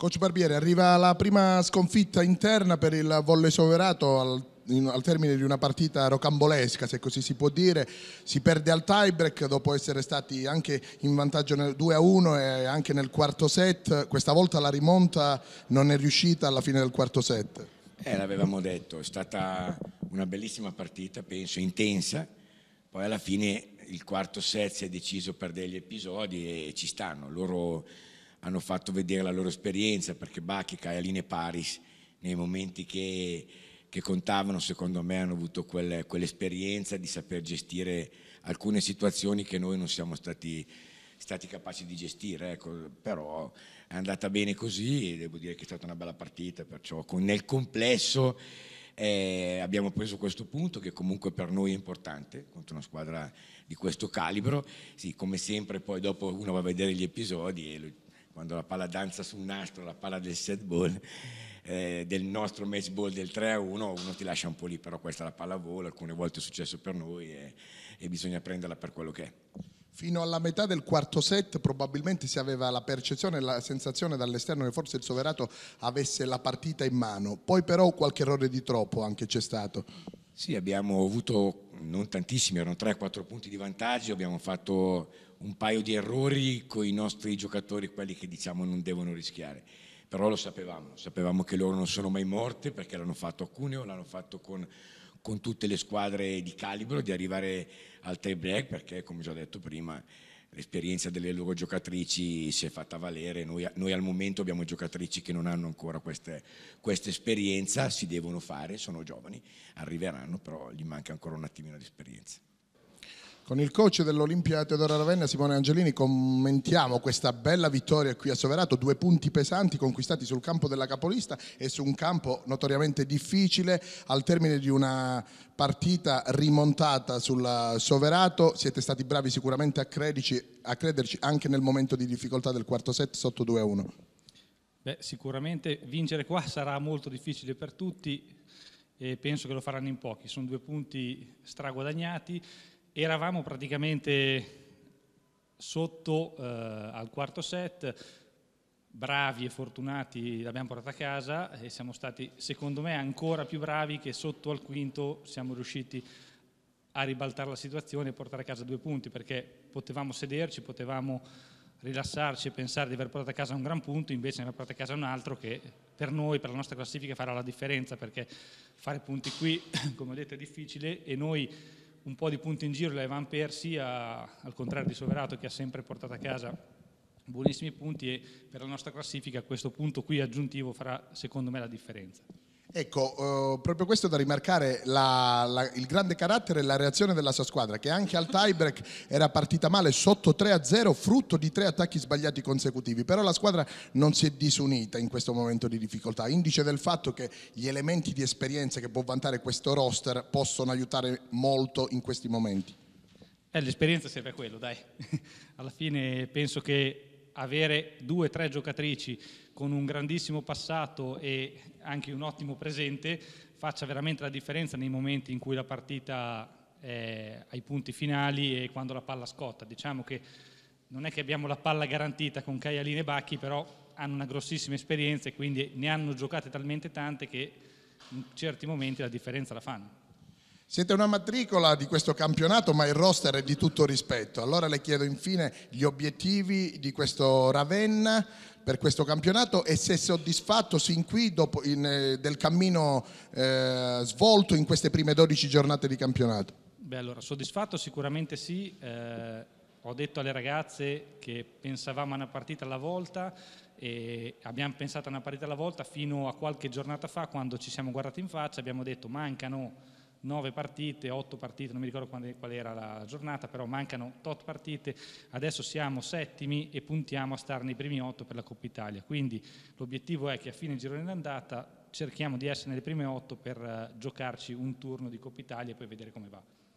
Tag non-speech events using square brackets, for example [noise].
Coach Barbieri, arriva la prima sconfitta interna per il volle soverato al al termine di una partita rocambolesca, se così si può dire, si perde al tiebreak dopo essere stati anche in vantaggio nel 2-1 e anche nel quarto set, questa volta la rimonta non è riuscita alla fine del quarto set. Eh, l'avevamo detto, è stata una bellissima partita, penso, intensa, poi alla fine il quarto set si è deciso per degli episodi e ci stanno, loro hanno fatto vedere la loro esperienza perché Bachica e Aline Paris nei momenti che, che contavano secondo me hanno avuto quel, quell'esperienza di saper gestire alcune situazioni che noi non siamo stati, stati capaci di gestire, ecco. però è andata bene così e devo dire che è stata una bella partita, perciò con, nel complesso eh, abbiamo preso questo punto che comunque per noi è importante contro una squadra di questo calibro, sì, come sempre poi dopo uno va a vedere gli episodi e quando la palla danza sul nastro, la palla del set ball, eh, del nostro match ball del 3 a 1, uno ti lascia un po' lì, però questa è la palla vola, alcune volte è successo per noi e, e bisogna prenderla per quello che è. Fino alla metà del quarto set probabilmente si aveva la percezione e la sensazione dall'esterno che forse il Soverato avesse la partita in mano, poi però qualche errore di troppo anche c'è stato. Sì, abbiamo avuto non tantissimi, erano 3-4 punti di vantaggio, abbiamo fatto un paio di errori con i nostri giocatori, quelli che diciamo non devono rischiare. Però lo sapevamo, sapevamo che loro non sono mai morte perché l'hanno fatto a Cuneo, l'hanno fatto con, con tutte le squadre di calibro, di arrivare al tie break perché, come già detto prima, l'esperienza delle loro giocatrici si è fatta valere, noi, noi al momento abbiamo giocatrici che non hanno ancora questa esperienza, si devono fare, sono giovani, arriveranno, però gli manca ancora un attimino di esperienza. Con il coach dell'Olimpia Teodoro Ravenna, Simone Angelini, commentiamo questa bella vittoria qui a Soverato, due punti pesanti conquistati sul campo della capolista e su un campo notoriamente difficile al termine di una partita rimontata sul Soverato, siete stati bravi sicuramente a, credici, a crederci anche nel momento di difficoltà del quarto set sotto 2-1. Beh, sicuramente vincere qua sarà molto difficile per tutti, e penso che lo faranno in pochi. Sono due punti straguadagnati eravamo praticamente sotto eh, al quarto set, bravi e fortunati l'abbiamo portata a casa e siamo stati secondo me ancora più bravi che sotto al quinto siamo riusciti a ribaltare la situazione e portare a casa due punti perché potevamo sederci, potevamo rilassarci e pensare di aver portato a casa un gran punto, invece ne aver portato a casa un altro che per noi, per la nostra classifica farà la differenza perché fare punti qui, [clears throat] come ho detto, è difficile e noi un po' di punti in giro li avevamo persi, a, al contrario di Soverato che ha sempre portato a casa buonissimi punti e per la nostra classifica questo punto qui aggiuntivo farà secondo me la differenza. Ecco, eh, proprio questo da rimarcare, la, la, il grande carattere e la reazione della sua squadra, che anche al tiebreak era partita male sotto 3-0, frutto di tre attacchi sbagliati consecutivi, però la squadra non si è disunita in questo momento di difficoltà, indice del fatto che gli elementi di esperienza che può vantare questo roster possono aiutare molto in questi momenti. Eh, l'esperienza serve a quello, dai. [laughs] Alla fine penso che avere due o tre giocatrici con un grandissimo passato e anche un ottimo presente faccia veramente la differenza nei momenti in cui la partita è ai punti finali e quando la palla scotta. Diciamo che non è che abbiamo la palla garantita con Caialini e Bacchi, però hanno una grossissima esperienza e quindi ne hanno giocate talmente tante che in certi momenti la differenza la fanno. Siete una matricola di questo campionato, ma il roster è di tutto rispetto. Allora le chiedo infine gli obiettivi di questo Ravenna per questo campionato e se soddisfatto sin qui dopo, in, eh, del cammino eh, svolto in queste prime 12 giornate di campionato. Beh, allora, soddisfatto sicuramente sì. Eh, ho detto alle ragazze che pensavamo a una partita alla volta e abbiamo pensato a una partita alla volta fino a qualche giornata fa quando ci siamo guardati in faccia abbiamo detto mancano 9 partite, 8 partite, non mi ricordo qual era la giornata, però mancano tot partite, adesso siamo settimi e puntiamo a stare nei primi 8 per la Coppa Italia, quindi l'obiettivo è che a fine girone d'andata cerchiamo di essere nelle prime 8 per eh, giocarci un turno di Coppa Italia e poi vedere come va.